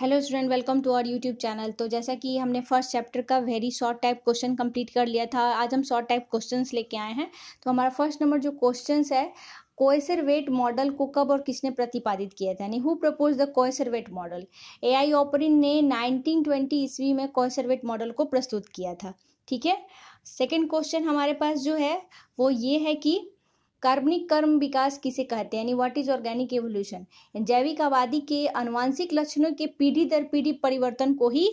hello student welcome to our YouTube channel तो जैसा कि हमने फर्स्ट चैप्टर का very short type question complete कर लिया था आज हम शॉर्ट टाइप क्वेश्चंस लेके आए हैं तो हमारा फर्स्ट नंबर जो क्वेश्चंस है कोयसर वेट मॉडल को कब और किसने प्रतिपादित किया था यानी who propose the coacervate model A I Oparin ने नाइनटीन ट्वेंटी ईस्वी में कोयसर वेट मॉडल को प्रस्तुत किया था ठीक है सेकेंड क्वेश्चन हमारे पास जो है वो ये है कि कार्बनिक कर्म विकास किसे कहते हैं यानी व्हाट इज ऑर्गेनिक एवोल्यूशन जैविक आबादी के अनुवांशिक लक्षणों के पीढ़ी दर पीढ़ी परिवर्तन को ही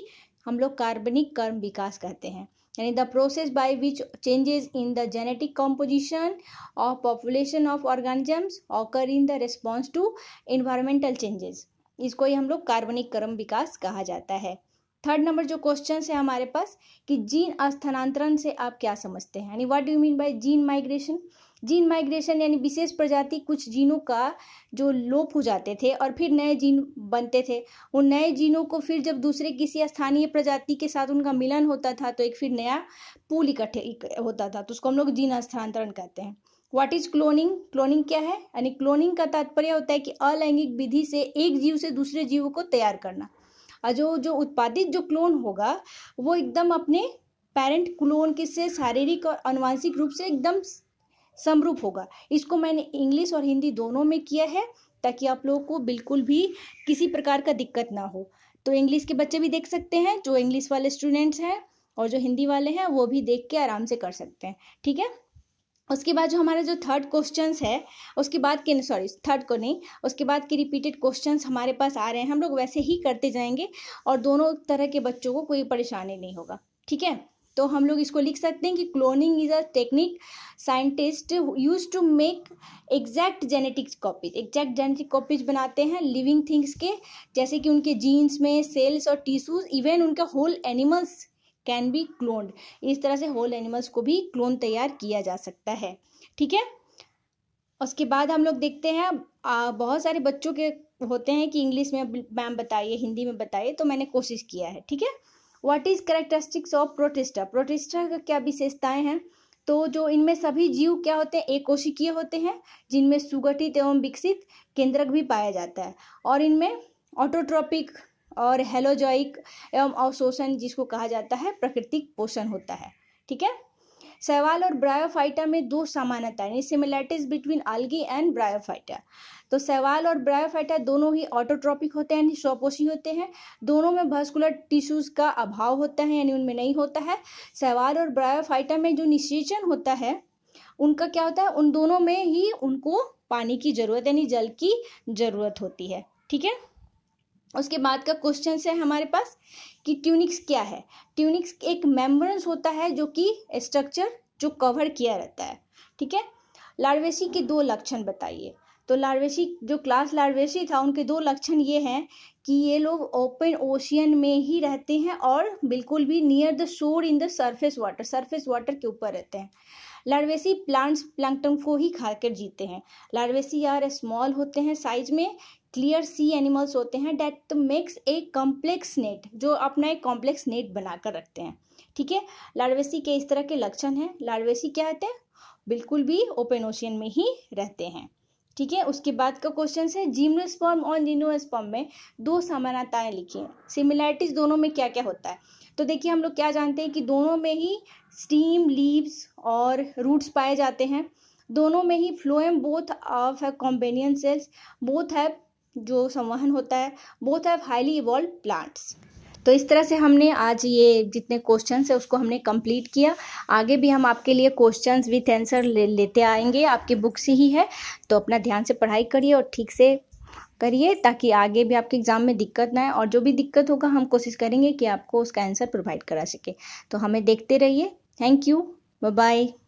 हम लोग कार्बनिक कर्म विकास कहते हैं यानी the process by which changes in the genetic composition of population of organisms occur in the response to environmental changes इसको ही हम लोग कार्बनिक कर्म विकास कहा जाता है थर्ड नंबर जो क्वेश्चन है हमारे पास कि जीन स्थानांतरण से आप क्या समझते हैं यानी what do mean by gene migration gene migration यानी विशेष प्रजाति कुछ जीनों का जो लोप हो जाते थे और फिर नए जीन बनते थे उन नए जीनों को फिर जब दूसरे किसी स्थानीय प्रजाति के साथ उनका मिलन होता था तो एक फिर नया पूल इकट्ठे होता था तो उसको हम लोग जीन स्थानांतरण कहते हैं व्हाट इज क्लोनिंग क्लोनिंग क्या है यानी क्लोनिंग का तात्पर्य होता है कि अलैंगिक विधि से एक जीव से दूसरे जीव को तैयार करना और जो जो उत्पादित जो क्लोन होगा वो एकदम अपने पेरेंट क्लोन के से शारीरिक और अनुवांशिक रूप से एकदम समरूप होगा इसको मैंने इंग्लिश और हिंदी दोनों में किया है ताकि आप लोगों को बिल्कुल भी किसी प्रकार का दिक्कत ना हो तो इंग्लिश के बच्चे भी देख सकते हैं जो इंग्लिश वाले स्टूडेंट्स हैं और जो हिंदी वाले हैं वो भी देख के आराम से कर सकते हैं ठीक है उसके बाद जो हमारा जो थर्ड क्वेश्चन है उसके बाद के सॉरी थर्ड को नहीं उसके बाद के रिपीटेड क्वेश्चन हमारे पास आ रहे हैं हम लोग वैसे ही करते जाएंगे और दोनों तरह के बच्चों को कोई परेशानी नहीं होगा ठीक है तो हम लोग इसको लिख सकते हैं कि cloning is a technique scientist use to make exact genetic copies exact genetic copies बनाते हैं लिविंग थिंग्स के जैसे कि उनके जीन्स में सेल्स और टिश्यूज इवन उनका whole animals can be cloned इस तरह से होल एनिमल्स को भी क्लोन तैयार किया जा सकता है ठीक है उसके बाद हम लोग देखते हैं आ, बहुत सारे बच्चों के होते हैं कि इंग्लिश में मैम बताइए हिंदी में बताइए तो मैंने कोशिश किया है ठीक है what is characteristics of Protista Protista का क्या विशेषताएं हैं तो जो इनमें सभी जीव क्या होते हैं एक कोशिकीय होते हैं जिनमें सुगठित एवं विकसित केंद्रक भी पाया जाता है और इनमें ऑटोट्रॉपिक और हेलोजॉइक एवं अवशोषण जिसको कहा जाता है प्राकृतिक पोषण होता है ठीक है सवाल और ब्रायोफाइटा में दो समानता यानी similarities between algae and Bryophyta तो सवाल और ब्रायोफाइटा दोनों ही ऑटोट्रॉपिक होते हैं यानी स्वपोषी होते हैं दोनों में भस्कुलर टिश्यूज का अभाव होता है यानी उनमें नहीं होता है सवाल और ब्रायोफाइटा में जो निषेचन होता है उनका क्या होता है उन दोनों में ही उनको पानी की जरूरत यानी जल की जरूरत होती है ठीक है उसके बाद का क्वेश्चन है हमारे पास कि ट्यूनिक्स क्या है ट्यूनिक्स एक मेम्ब्रेंस होता है जो कि स्ट्रक्चर जो कवर किया रहता है ठीक है लार्वेसी के दो लक्षण बताइए तो लार्वेसी जो क्लास लार्वेसी था उनके दो लक्षण ये हैं कि ये लोग ओपन ओशियन में ही रहते हैं और बिल्कुल भी near the shore in the surface water surface water के ऊपर रहते हैं लार्वेसी प्लांट्स प्लांटन को ही खाकर जीते हैं लार्वेसी आर स्मॉल होते हैं साइज में क्लियर सी एनिमल्स होते हैं that makes a complex net जो अपना एक कॉम्प्लेक्स नेट बनाकर रखते हैं ठीक है लार्वेसी के इस तरह के लक्षण हैं लार्वेसी क्या होते हैं बिल्कुल भी ओपन ओशियन में ही रहते हैं ठीक है उसके बाद का क्वेश्चन है जीम्नोस्पर्म और निनोस्पर्म में दो समानताएं लिखिए सिमिलैरिटीज दोनों में क्या क्या होता है तो देखिए हम लोग क्या जानते हैं कि दोनों में ही स्टीम लीव्स और रूट्स पाए जाते हैं दोनों में ही फ्लोएम बोथ ऑफ है कॉम्बेनियन सेल्स बोथ है जो संवहन होता है both have highly evolved plants तो इस तरह से हमने आज ये जितने क्वेश्चन है उसको हमने कंप्लीट किया आगे भी हम आपके लिए क्वेश्चन विथ आंसर ले, लेते आएंगे आपकी बुक से ही है तो अपना ध्यान से पढ़ाई करिए और ठीक से करिए ताकि आगे भी आपके एग्ज़ाम में दिक्कत ना आए और जो भी दिक्कत होगा हम कोशिश करेंगे कि आपको उसका आंसर प्रोवाइड करा सके तो हमें देखते रहिए थैंक यू बाय